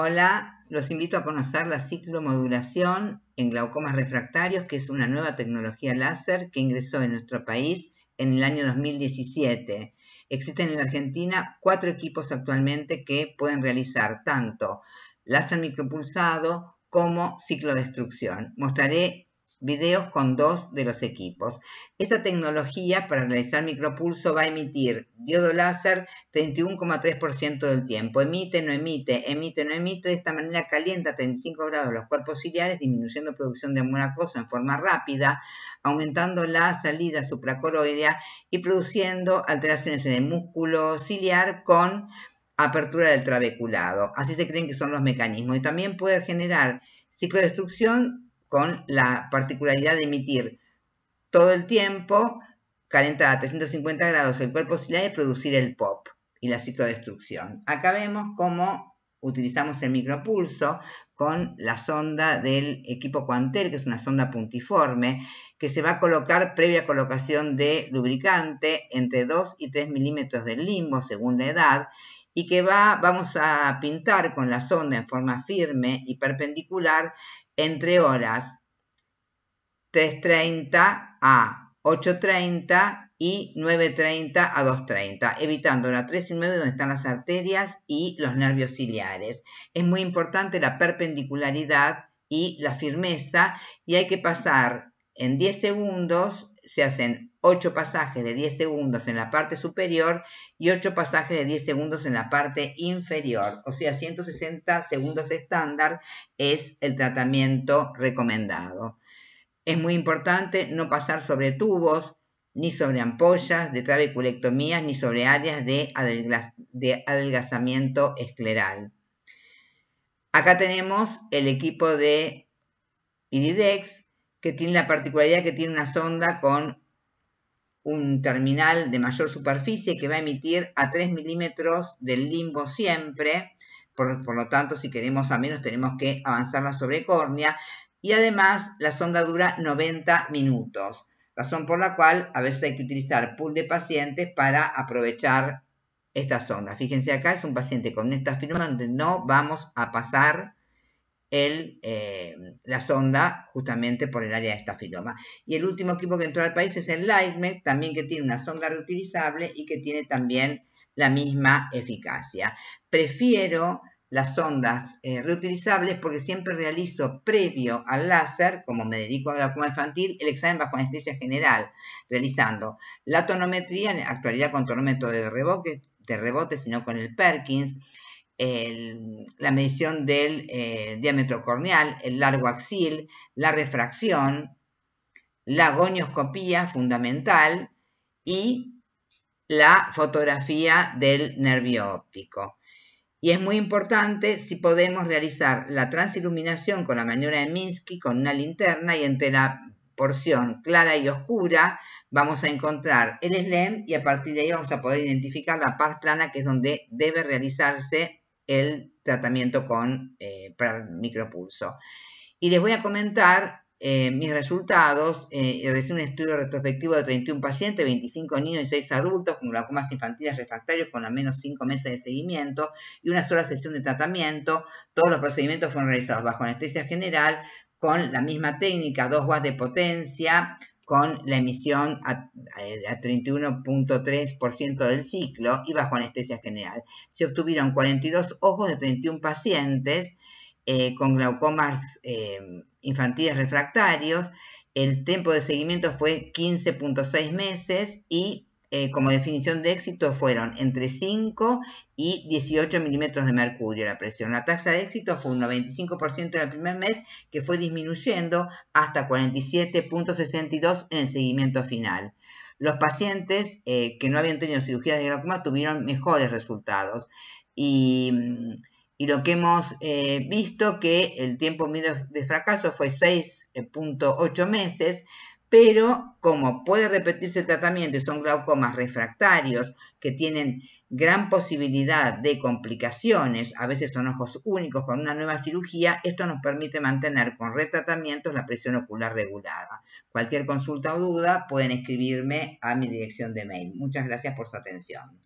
Hola, los invito a conocer la ciclomodulación en glaucomas refractarios, que es una nueva tecnología láser que ingresó en nuestro país en el año 2017. Existen en la Argentina cuatro equipos actualmente que pueden realizar tanto láser micropulsado como ciclodestrucción. Mostraré videos con dos de los equipos. Esta tecnología para realizar micropulso va a emitir diodo láser 31,3% del tiempo. Emite, no emite, emite, no emite. De esta manera calienta a 35 grados los cuerpos ciliares, disminuyendo producción de muracosa en forma rápida, aumentando la salida supracoroidea y produciendo alteraciones en el músculo ciliar con apertura del trabeculado. Así se creen que son los mecanismos. Y también puede generar ciclodestrucción con la particularidad de emitir todo el tiempo, calentar a 350 grados el cuerpo oscilar y producir el pop y la ciclodestrucción. Acá vemos cómo utilizamos el micropulso con la sonda del equipo Quantel, que es una sonda puntiforme, que se va a colocar previa colocación de lubricante entre 2 y 3 milímetros del limbo según la edad y que va, vamos a pintar con la sonda en forma firme y perpendicular entre horas 3.30 a 8.30 y 9.30 a 2.30, evitando la 3 y 9 donde están las arterias y los nervios ciliares. Es muy importante la perpendicularidad y la firmeza y hay que pasar en 10 segundos, se hacen 8 pasajes de 10 segundos en la parte superior y 8 pasajes de 10 segundos en la parte inferior. O sea, 160 segundos estándar es el tratamiento recomendado. Es muy importante no pasar sobre tubos, ni sobre ampollas de trabeculectomías, ni sobre áreas de, de adelgazamiento escleral. Acá tenemos el equipo de Iridex, que tiene la particularidad que tiene una sonda con un terminal de mayor superficie que va a emitir a 3 milímetros del limbo siempre, por, lo tanto si queremos a menos tenemos que avanzar la sobrecórnea y además la sonda dura 90 minutos, razón por la cual a veces hay que utilizar pool de pacientes para aprovechar esta sonda. Fíjense acá es un paciente con esta firma donde no vamos a pasar eh, la sonda justamente por el área de filoma. Y el último equipo que entró al país es el LightMed, también que tiene una sonda reutilizable y que tiene también la misma eficacia. Prefiero las sondas eh, reutilizables porque siempre realizo previo al láser, como me dedico a la coma infantil, el examen bajo anestesia general, realizando la tonometría, en actualidad con tonómetro de rebote, sino con el Perkins, la medición del eh, diámetro corneal, el largo axil, la refracción, la gonioscopía fundamental y la fotografía del nervio óptico. Y es muy importante si podemos realizar la transiluminación con la maniobra de Minsky con una linterna y entre la porción clara y oscura vamos a encontrar el SLEM y a partir de ahí vamos a poder identificar la parte plana que es donde debe realizarse el tratamiento con eh, micropulso. Y les voy a comentar eh, mis resultados. Eh, un estudio retrospectivo de 31 pacientes, 25 niños y 6 adultos con glaucomas infantiles refractarios con al menos 5 meses de seguimiento y una sola sesión de tratamiento. Todos los procedimientos fueron realizados bajo anestesia general con la misma técnica, 2 watts de potencia, con la emisión a, 31.3% del ciclo y bajo anestesia general. Se obtuvieron 42 ojos de 31 pacientes eh, con glaucomas eh, infantiles refractarios. El tiempo de seguimiento fue 15.6 meses y eh, como definición de éxito fueron entre 5 y 18 milímetros de mercurio la presión. La tasa de éxito fue un 95% en el primer mes, que fue disminuyendo hasta 47.62 en el seguimiento final. Los pacientes eh, que no habían tenido cirugías de glaucoma tuvieron mejores resultados. Y, lo que hemos eh, visto que el tiempo medio de fracaso fue 6.8 meses, pero como puede repetirse el tratamiento y son glaucomas refractarios que tienen gran posibilidad de complicaciones, a veces son ojos únicos con una nueva cirugía, esto nos permite mantener con retratamientos la presión ocular regulada. Cualquier consulta o duda pueden escribirme a mi dirección de mail. Muchas gracias por su atención.